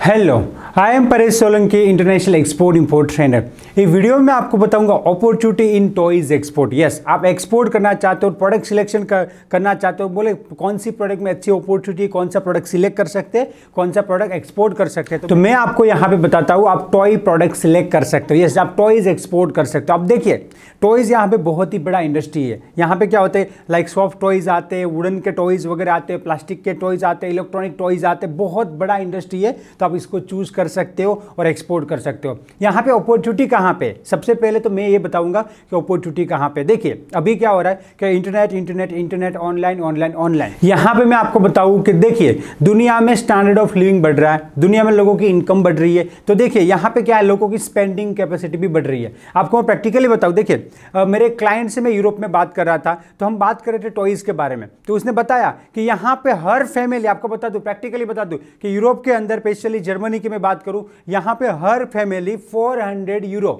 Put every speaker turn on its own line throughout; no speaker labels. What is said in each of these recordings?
Hello I am Paresh Solanki international export import trainer ये video में आपको बताऊंगा opportunity in toys export yes आप एक्सपोर्ट करना चाहते हो प्रोडक्ट सिलेक्शन कर, करना चाहते हो बोले कौन सी प्रोडक्ट में अच्छी अपॉर्चुनिटी कौन सा प्रोडक्ट सिलेक्ट कर सकते हैं कौन सा प्रोडक्ट एक्सपोर्ट कर सकते हैं तो, तो मैं आपको यहाँ पे बताता हूँ आप टॉय प्रोडक्ट सिलेक्ट कर सकते हो यस आप टॉयज़ एक्सपोर्ट कर सकते हो आप देखिए टॉयज़ यहाँ पे बहुत ही बड़ा इंडस्ट्री है यहाँ पे क्या होते हैं लाइक सॉफ्ट टॉयज़ आते हैं वुडन के टॉयज़ वगैरह आते हैं प्लास्टिक के टॉयज़ आते हैं इलेक्ट्रॉनिक टॉयज़ आते हैं बहुत बड़ा इंडस्ट्री है तो आप इसको चूज़ कर कर सकते हो और एक्सपोर्ट कर सकते हो यहाँ पे अपॉर्चुनिटी कहाँ पे सबसे पहले तो मैं ये बताऊँगा कि अपॉर्चुनिटी कहाँ पे देखिए अभी क्या हो रहा है कि internet internet internet online online online यहाँ पे मैं आपको बताऊँ कि देखिए दुनिया में स्टैंडर्ड ऑफ लिविंग बढ़ रहा है दुनिया में लोगों की इनकम बढ़ रही है तो देखिए यहाँ पर क्या है लोगों की स्पेंडिंग कैपेसिटी भी बढ़ रही है आपको मैं प्रैक्टिकली बताऊँ देखिए मेरे क्लाइंट से मैं यूरोप में बात कर रहा था तो हम बात कर रहे थे टॉयज़ के बारे में तो उसने बताया कि यहाँ पे हर फैमिली आपको बता दूँ प्रैक्टिकली बता दूँ कि यूरोप के अंदर स्पेशली जर्मनी की मैं बात करूं यहां पे हर फैमिली 400 यूरो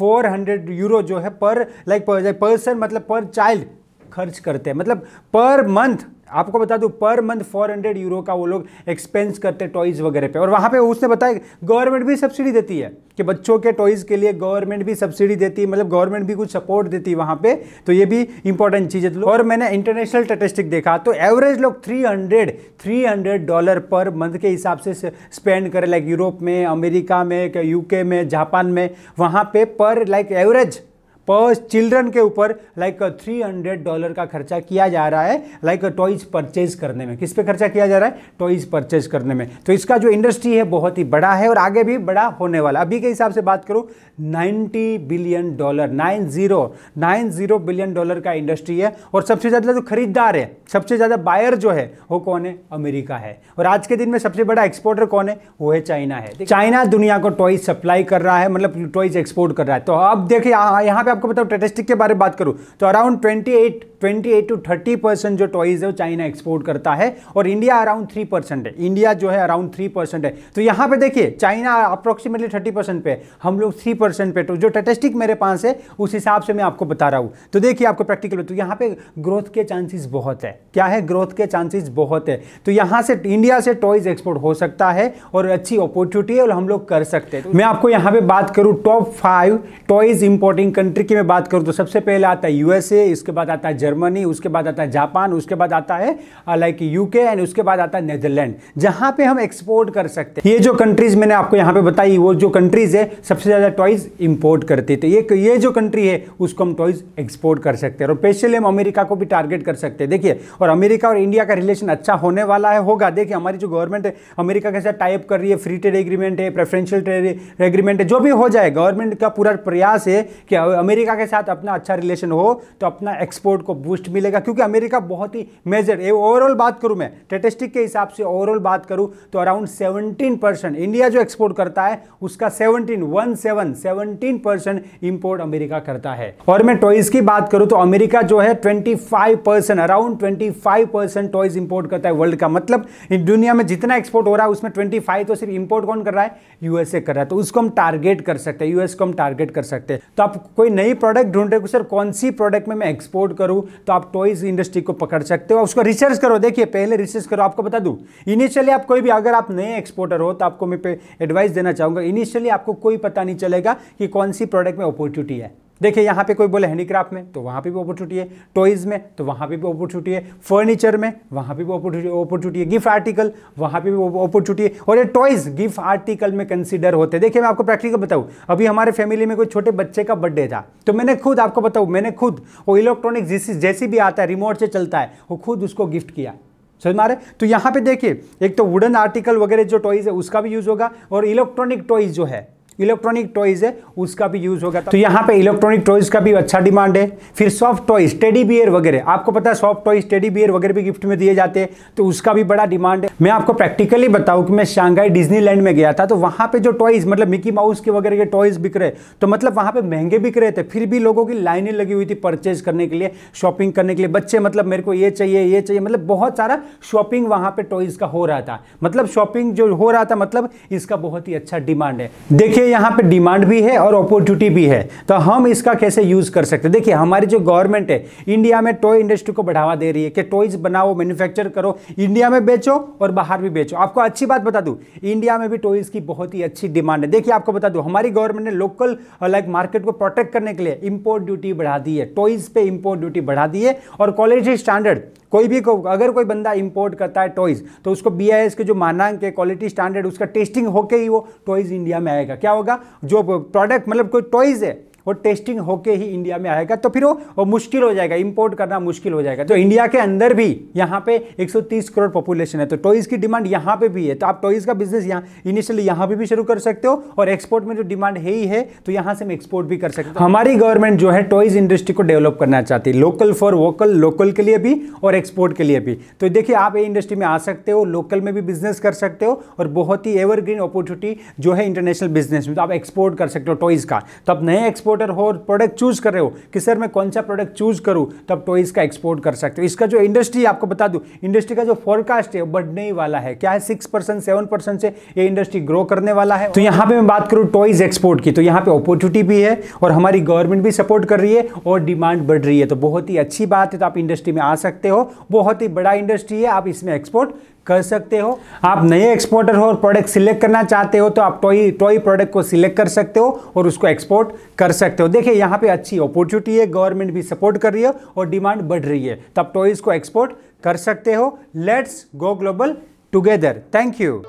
400 यूरो जो है पर लाइक पर्सन मतलब पर चाइल्ड खर्च करते हैं मतलब पर मंथ आपको बता दूं पर मंथ 400 यूरो का वो लोग एक्सपेंस करते टॉयज़ वगैरह पे और वहाँ पे उसने बताया गवर्नमेंट भी सब्सिडी देती है कि बच्चों के टॉयज़ के लिए गवर्नमेंट भी सब्सिडी देती है मतलब गवर्नमेंट भी कुछ सपोर्ट देती है वहाँ पे तो ये भी इंपॉर्टेंट चीज़ है तो और मैंने इंटरनेशनल स्टेटिस्टिक देखा तो एवरेज लोग थ्री हंड्रेड डॉलर पर मंथ के हिसाब से स्पेंड करें लाइक यूरोप में अमेरिका में यूके में जापान में वहाँ पे पर लाइक एवरेज पर चिल्ड्रन के ऊपर लाइक थ्री हंड्रेड डॉलर का खर्चा किया जा रहा है लाइक टॉयज परचेज करने में किस पे खर्चा किया जा रहा है टॉयज परचेज करने में तो इसका जो इंडस्ट्री है बहुत ही बड़ा है और आगे भी बड़ा होने वाला अभी के हिसाब से बात करूँ ninety billion dollar nine zero nine zero billion dollar का इंडस्ट्री है और सबसे ज़्यादा जो खरीदार है सबसे ज़्यादा बायर जो है वो कौन है अमेरिका है और आज के दिन में सबसे बड़ा एक्सपोर्टर कौन है वो है चाइना है चाइना दुनिया को टॉयज सप्लाई कर रहा है मतलब टॉयज एक्सपोर्ट कर रहा है तो अब देखिए यहाँ पे आपको बताऊँ स्टेटिस्टिक के बारे में बात करूँ तो around twenty eight twenty eight to thirty percent जो टॉयज़ है वो चाइना एक्सपोर्ट करता है और इंडिया अराउंड थ्री परसेंट है इंडिया जो है अराउंड थ्री परसेंट है तो यहाँ पे देखिए चाइना अप्रोक्सीमेटली थर्टी परसेंट पे हम लोग थ्री परसेंट पे तो जो स्टेटिस्टिक मेरे पास है उस हिसाब से मैं आपको बता रहा हूँ तो देखिए आपको प्रैक्टिकल तो यहाँ पे ग्रोथ के चांसेस बहुत है क्या है ग्रोथ के चांसेस बहुत है तो यहाँ से इंडिया से टॉयज़ एक्सपोर्ट हो सकता है और अच्छी अपॉर्चुनिटी है और हम लोग कर सकते हैं तो मैं आपको यहाँ पर बात करूँ top five toys importing country की मैं बात करूँ तो सबसे पहले आता है यूएसए इसके बाद आता है जर्मनी उसके बाद आता है जापान उसके बाद आता है लाइक यूके एंड उसके बाद आता है नेदरलैंड जहां पे हम एक्सपोर्ट कर सकते हैं ये जो कंट्रीज मैंने आपको यहां पे बताई वो जो कंट्रीज है सबसे ज़्यादा टॉयज इंपोर्ट करती तो ये ये जो कंट्री है उसको हम टॉयज एक्सपोर्ट कर सकते हैं और स्पेशली हम अमेरिका को भी टारगेट कर सकते हैं देखिए और अमेरिका और इंडिया का रिलेशन अच्छा होने वाला है होगा देखिए हमारी जो गवर्नमेंट है अमेरिका के साथ टाइप कर रही है फ्री ट्रेड एग्रीमेंट है प्रेफरेंशियल ट्रेड एग्रीमेंट है जो भी हो जाए गवर्नमेंट का पूरा प्रयास है कि अमेरिका के साथ अपना अच्छा रिलेशन हो तो अपना एक्सपोर्ट को बूस्ट मिलेगा क्योंकि अमेरिका बहुत ही मेजर ओवरऑल बात करूं मैं स्टेटिस्टिक के हिसाब से ओवरऑल बात करूं तो अराउंड सेवनटीन परसेंट इंडिया जो एक्सपोर्ट करता है उसका seventeen one seven seventeen percent import America करता है और मैं टॉयज़ की बात करूं तो अमेरिका जो है twenty around twenty toys import करता है वर्ल्ड का मतलब दुनिया में जितना एक्सपोर्ट हो रहा है उसमें ट्वेंटी फाइव तो सिर्फ इंपोर्ट कौन कर रहा है यूएसए कर रहा है तो उसको हम टारगेट कर सकते हैं यूएस को हम टारगेट कर सकते हैं तो आप कोई नई प्रोडक्ट ढूंढ रहे हो सर कौन सी प्रोडक्ट में मैं एक्सपोर्ट करूँ तो आप टॉयज इंडस्ट्री को पकड़ सकते हो उसको रिसर्च करो देखिए पहले रिसर्च करो आपको बता दूँ इनिशियली आप कोई भी अगर आप नए एक्सपोर्टर हो तो आपको मैं एडवाइस देना चाहूँगा इनिशियली आपको कोई पता नहीं चलेगा कि कौन सी प्रोडक्ट में अपॉर्चुनिटी है देखिए यहाँ पे कोई बोले हैंडीक्राफ्ट में तो वहाँ पे भी अपॉर्चुनिटी है टॉयज़ में तो वहाँ पे भी अपॉर्चुनिटी है फर्नीचर में वहाँ पे भी अपॉर्चुनिटी है गिफ्ट आर्टिकल वहाँ पे भी अपॉर्चुनिटी है और ये टॉयज़ गिफ्ट आर्टिकल में कंसिडर होते हैं देखिए मैं आपको प्रैक्टिकल बताऊँ अभी हमारे फैमिली में कोई छोटे बच्चे का बर्थडे था तो मैंने खुद आपको बताऊँ मैंने खुद वो इलेक्ट्रॉनिक जिस जैसी भी आता है रिमोट से चलता है वो खुद उसको गिफ्ट किया समझ मारे तो यहाँ पे देखिए एक तो वुडन आर्टिकल वगैरह जो टॉयज़ है उसका भी यूज़ होगा और इलेक्ट्रॉनिक टॉयज़ जो है इलेक्ट्रॉनिक टॉयज़ है उसका भी यूज़ होगा तो यहाँ पे इलेक्ट्रॉनिक टॉयज़ का भी अच्छा डिमांड है फिर सॉफ्ट टॉयज़ टेडी बियर वगैरह आपको पता है सॉफ्ट टॉयज़ टेडी बियर वगैरह भी गिफ्ट में दिए जाते हैं तो उसका भी बड़ा डिमांड है मैं आपको प्रैक्टिकली बताऊँ कि मैं शांघाई डिजनीलैंड में गया था तो वहाँ पर जो टॉयज़ मतलब मिकी माउस के वगैरह के टॉयज़ बिक रहे तो मतलब वहाँ पे महंगे बिक रहे थे फिर भी लोगों की लाइनें लगी हुई थी परचेज करने के लिए शॉपिंग करने के लिए बच्चे मतलब मेरे को ये चाहिए ये चाहिए मतलब बहुत सारा शॉपिंग वहाँ पर टॉयज़ का हो रहा था मतलब शॉपिंग जो हो रहा था मतलब इसका बहुत ही अच्छा डिमांड है देखिए यहाँ पे डिमांड भी है और अपॉर्चुनिटी भी है तो हम इसका कैसे यूज़ कर सकते हैं देखिए हमारी जो गवर्नमेंट है इंडिया में टॉय इंडस्ट्री को बढ़ावा दे रही है कि टॉयज बनाओ मैन्युफैक्चर करो इंडिया में बेचो और बाहर भी बेचो आपको अच्छी बात बता दूँ इंडिया में भी टॉयज की बहुत ही अच्छी डिमांड है देखिए आपको बता दूँ हमारी गवर्नमेंट ने लोकल लाइक मार्केट को प्रोटेक्ट करने के लिए इम्पोर्ट ड्यूटी बढ़ा दी है टॉयज पर इम्पोर्ट ड्यूटी बढ़ा दी है और क्वालिटी स्टैंडर्ड कोई भी को, अगर कोई बंदा इंपोर्ट करता है टॉयज़ तो उसको बी के जो मानांक है क्वालिटी स्टैंडर्ड उसका टेस्टिंग होके ही वो टॉयज़ इंडिया में आएगा क्या होगा जो प्रोडक्ट मतलब कोई टॉयज़ है वो टेस्टिंग होके ही इंडिया में आएगा तो फिर वो, वो मुश्किल हो जाएगा इंपोर्ट करना मुश्किल हो जाएगा तो इंडिया के अंदर भी यहाँ पे 130 करोड़ पॉपुलेशन है तो टॉयज़ की डिमांड यहाँ पे भी है तो आप टॉयज़ का बिजनेस यहाँ इनिशियली यहाँ पे भी शुरू कर सकते हो और एक्सपोर्ट में जो डिमांड है ही है तो यहाँ से हम एक्सपोर्ट भी कर सकते हो हमारी गवर्नमेंट जो है टॉयज़ इंडस्ट्री को डेवलप करना चाहती है लोकल फॉर वोकल लोकल के लिए भी और एक्सपोर्ट के लिए भी तो देखिए आप ये इंडस्ट्री में आ सकते हो लोकल में भी बिजनेस कर सकते हो और बहुत ही एवरग्रीन अपॉर्चुनिटी जो है इंटरनेशनल बिजनेस में तो आप एक्सपोर्ट कर सकते हो टॉयज़ का तो आप नए एक्सपोर्ट एक्सपोर्टर हो प्रोडक्ट चूज कर रहे हो कि सर मैं कौन सा प्रोडक्ट चूज करूं तो आप टॉयज़ का एक्सपोर्ट कर सकते हो इसका जो इंडस्ट्री आपको बता दूं इंडस्ट्री का जो फोरकास्ट है बढ़ने ही वाला है क्या है सिक्स परसेंट सेवन परसेंट से ये इंडस्ट्री ग्रो करने वाला है तो यहां पर मैं बात करूँ टॉयज़ एक्सपोर्ट की तो यहाँ पे अपॉर्चुनिटी भी है और हमारी गवर्नमेंट भी सपोर्ट कर रही है और डिमांड बढ़ रही है तो बहुत ही अच्छी बात है तो आप इंडस्ट्री में आ सकते हो बहुत ही बड़ा इंडस्ट्री है आप इसमें एक्सपोर्ट कर सकते हो आप नए एक्सपोर्टर हो और प्रोडक्ट सिलेक्ट करना चाहते हो तो आप टॉय टॉय प्रोडक्ट को सिलेक्ट कर सकते हो और उसको एक्सपोर्ट कर सकते हो देखिए यहाँ पे अच्छी अपॉर्चुनिटी है गवर्नमेंट भी सपोर्ट कर रही है और डिमांड बढ़ रही है तो आप टॉयज़ को एक्सपोर्ट कर सकते हो let's go global together thank you